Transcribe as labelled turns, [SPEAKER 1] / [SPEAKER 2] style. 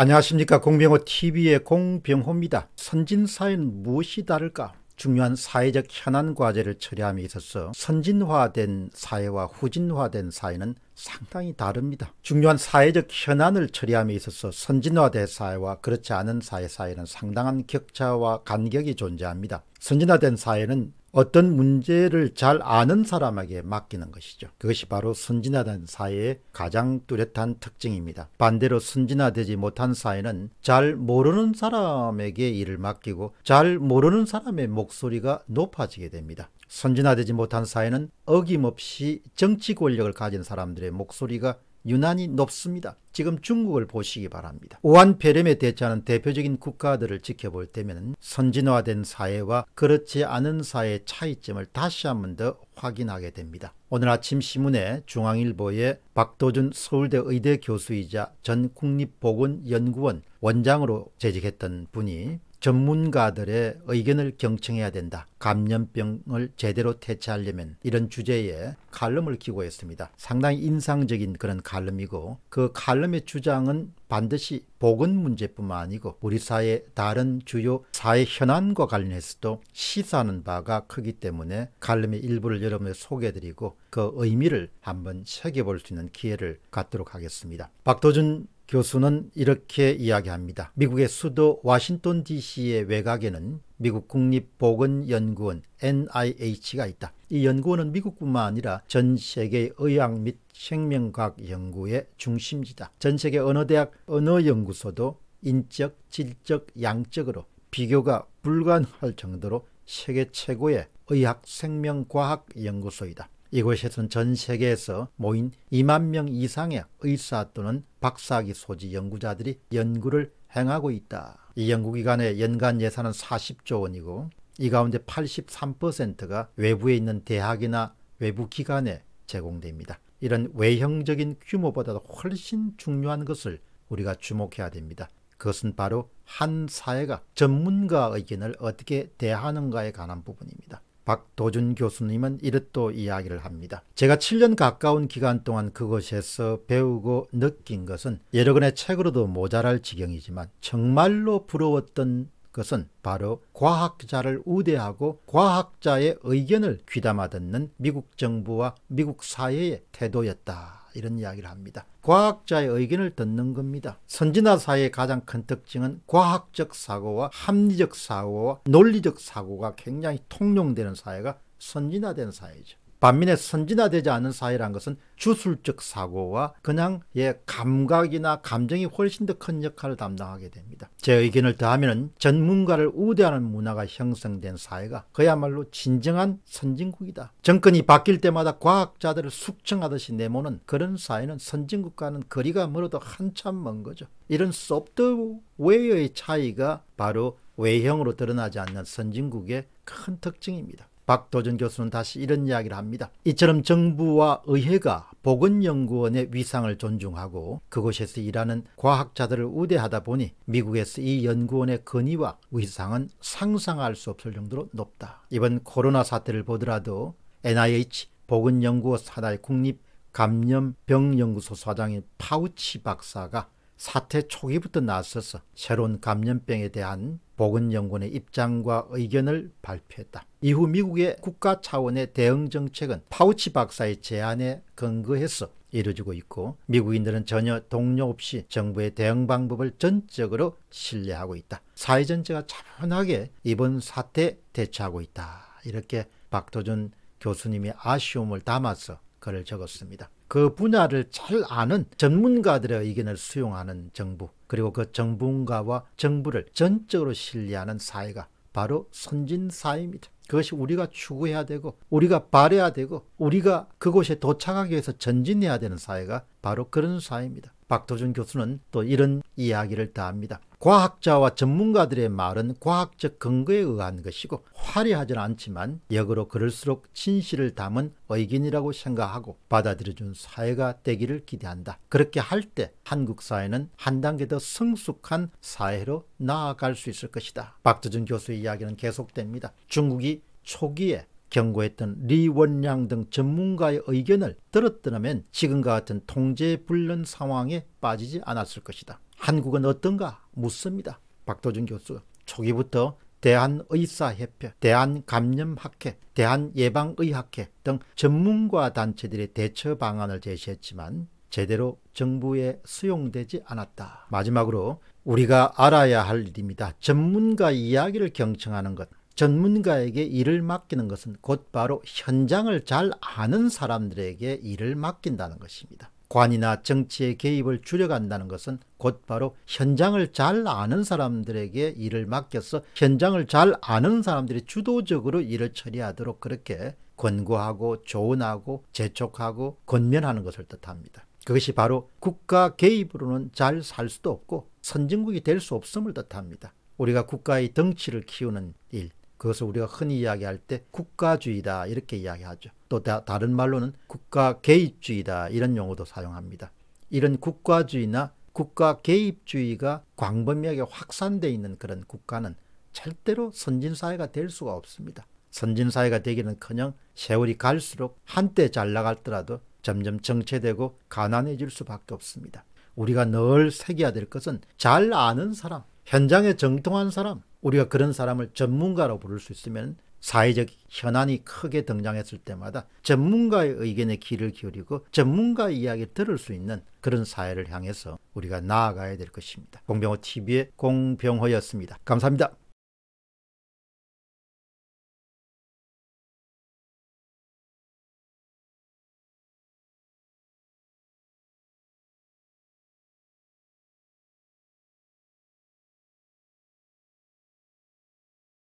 [SPEAKER 1] 안녕하십니까 공병호 TV의 공병호입니다. 선진사회는 무엇이 다를까? 중요한 사회적 현안 과제를 처리함에 있어서 선진화된 사회와 후진화된 사회는 상당히 다릅니다. 중요한 사회적 현안을 처리함에 있어서 선진화된 사회와 그렇지 않은 사회 사이는 상당한 격차와 간격이 존재합니다. 선진화된 사회는 어떤 문제를 잘 아는 사람에게 맡기는 것이죠. 그것이 바로 선진화된 사회의 가장 뚜렷한 특징입니다. 반대로 선진화되지 못한 사회는 잘 모르는 사람에게 일을 맡기고 잘 모르는 사람의 목소리가 높아지게 됩니다. 선진화되지 못한 사회는 어김없이 정치 권력을 가진 사람들의 목소리가 유난히 높습니다. 지금 중국을 보시기 바랍니다. 오한폐렴에 대처하는 대표적인 국가들을 지켜볼 때면 선진화된 사회와 그렇지 않은 사회의 차이점을 다시 한 번 더 확인하게 됩니다. 오늘 아침 신문에 중앙일보에 박도준 서울대 의대 교수이자 전 국립보건연구원 원장으로 재직했던 분이 전문가들의 의견을 경청해야 된다. 감염병을 제대로 퇴치하려면 이런 주제에 칼럼을 기고했습니다. 상당히 인상적인 그런 칼럼이고 그 칼럼의 주장은 반드시 보건 문제뿐만 아니고 우리 사회 의 다른 주요 사회 현안과 관련해서도 시사하는 바가 크기 때문에 칼럼의 일부를 여러분에 소개해드리고 그 의미를 한번 새겨볼 수 있는 기회를 갖도록 하겠습니다. 박도준 교수는 이렇게 이야기합니다. 미국의 수도 워싱턴 DC의 외곽에는 미국 국립보건연구원 NIH가 있다. 이 연구원은 미국뿐만 아니라 전 세계 의학 및 생명과학 연구의 중심지다. 전 세계 어느 대학 어느 연구소도 인적, 질적, 양적으로 비교가 불가능할 정도로 세계 최고의 의학 생명과학 연구소이다. 이곳에서는 전 세계에서 모인 2만 명 이상의 의사 또는 박사학위 소지 연구자들이 연구를 행하고 있다. 이 연구기관의 연간 예산은 40조 원이고 이 가운데 83%가 외부에 있는 대학이나 외부 기관에 제공됩니다. 이런 외형적인 규모보다도 훨씬 중요한 것을 우리가 주목해야 됩니다. 그것은 바로 한 사회가 전문가 의견을 어떻게 대하는가에 관한 부분입니다. 박도준 교수님은 이렇도 이야기를 합니다. 제가 7년 가까운 기간 동안 그곳에서 배우고 느낀 것은 여러 권의 책으로도 모자랄 지경이지만 정말로 부러웠던 것은 바로 과학자를 우대하고 과학자의 의견을 귀담아 듣는 미국 정부와 미국 사회의 태도였다. 이런 이야기를 합니다. 과학자의 의견을 듣는 겁니다. 선진화 사회의 가장 큰 특징은 과학적 사고와 합리적 사고와 논리적 사고가 굉장히 통용되는 사회가 선진화된 사회죠. 반면에 선진화되지 않은 사회란 것은 주술적 사고와 그냥 예 감각이나 감정이 훨씬 더 큰 역할을 담당하게 됩니다. 제 의견을 더하면 전문가를 우대하는 문화가 형성된 사회가 그야말로 진정한 선진국이다. 정권이 바뀔 때마다 과학자들을 숙청하듯이 내모는 그런 사회는 선진국과는 거리가 멀어도 한참 먼 거죠. 이런 소프트웨어의 차이가 바로 외형으로 드러나지 않는 선진국의 큰 특징입니다. 박도전 교수는 다시 이런 이야기를 합니다. 이처럼 정부와 의회가 보건연구원의 위상을 존중하고 그곳에서 일하는 과학자들을 우대하다 보니 미국에서 이 연구원의 권위와 위상은 상상할 수 없을 정도로 높다. 이번 코로나 사태를 보더라도 NIH 보건연구원 산하의 국립 감염병연구소 소장인 파우치 박사가 사태 초기부터 나서서 새로운 감염병에 대한 보건연구원의 입장과 의견을 발표했다. 이후 미국의 국가 차원의 대응 정책은 파우치 박사의 제안에 근거해서 이루어지고 있고 미국인들은 전혀 동요 없이 정부의 대응 방법을 전적으로 신뢰하고 있다. 사회 전체가 차분하게 이번 사태 대처하고 있다. 이렇게 박도준 교수님이 아쉬움을 담아서 글을 적었습니다. 그 분야를 잘 아는 전문가들의 의견을 수용하는 정부 그리고 그 전문가와 정부를 전적으로 신뢰하는 사회가 바로 선진 사회입니다. 그것이 우리가 추구해야 되고 우리가 바래야 되고 우리가 그곳에 도착하기 위해서 전진해야 되는 사회가 바로 그런 사회입니다. 박도준 교수는 또 이런 이야기를 다합니다. 과학자와 전문가들의 말은 과학적 근거에 의한 것이고 화려하진 않지만 역으로 그럴수록 진실을 담은 의견이라고 생각하고 받아들여준 사회가 되기를 기대한다. 그렇게 할 때 한국 사회는 한 단계 더 성숙한 사회로 나아갈 수 있을 것이다. 박두준 교수의 이야기는 계속됩니다. 중국이 초기에 경고했던 리원양 등 전문가의 의견을 들었더라면 지금과 같은 통제불능 상황에 빠지지 않았을 것이다. 한국은 어떤가 묻습니다. 박도준 교수 초기부터 대한의사협회, 대한감염학회, 대한예방의학회 등 전문가 단체들의 대처 방안을 제시했지만 제대로 정부에 수용되지 않았다. 마지막으로 우리가 알아야 할 일입니다. 전문가 이야기를 경청하는 것. 전문가에게 일을 맡기는 것은 곧바로 현장을 잘 아는 사람들에게 일을 맡긴다는 것입니다. 관이나 정치의 개입을 줄여간다는 것은 곧바로 현장을 잘 아는 사람들에게 일을 맡겨서 현장을 잘 아는 사람들이 주도적으로 일을 처리하도록 그렇게 권고하고 조언하고 재촉하고 권면하는 것을 뜻합니다. 그것이 바로 국가 개입으로는 잘 살 수도 없고 선진국이 될 수 없음을 뜻합니다. 우리가 국가의 덩치를 키우는 일, 그것을 우리가 흔히 이야기할 때 국가주의다 이렇게 이야기하죠. 또 다, 다른 말로는 국가 개입주의다 이런 용어도 사용합니다. 이런 국가주의나 국가 개입주의가 광범위하게 확산되어 있는 그런 국가는 절대로 선진사회가 될 수가 없습니다. 선진사회가 되기는커녕 세월이 갈수록 한때 잘 나갔더라도 점점 정체되고 가난해질 수밖에 없습니다. 우리가 늘 새겨야 될 것은 잘 아는 사람, 현장에 정통한 사람, 우리가 그런 사람을 전문가로 부를 수 있으면 사회적 현안이 크게 등장했을 때마다 전문가의 의견에 귀를 기울이고 전문가의 이야기를 들을 수 있는 그런 사회를 향해서 우리가 나아가야 될 것입니다. 공병호 TV의 공병호였습니다. 감사합니다.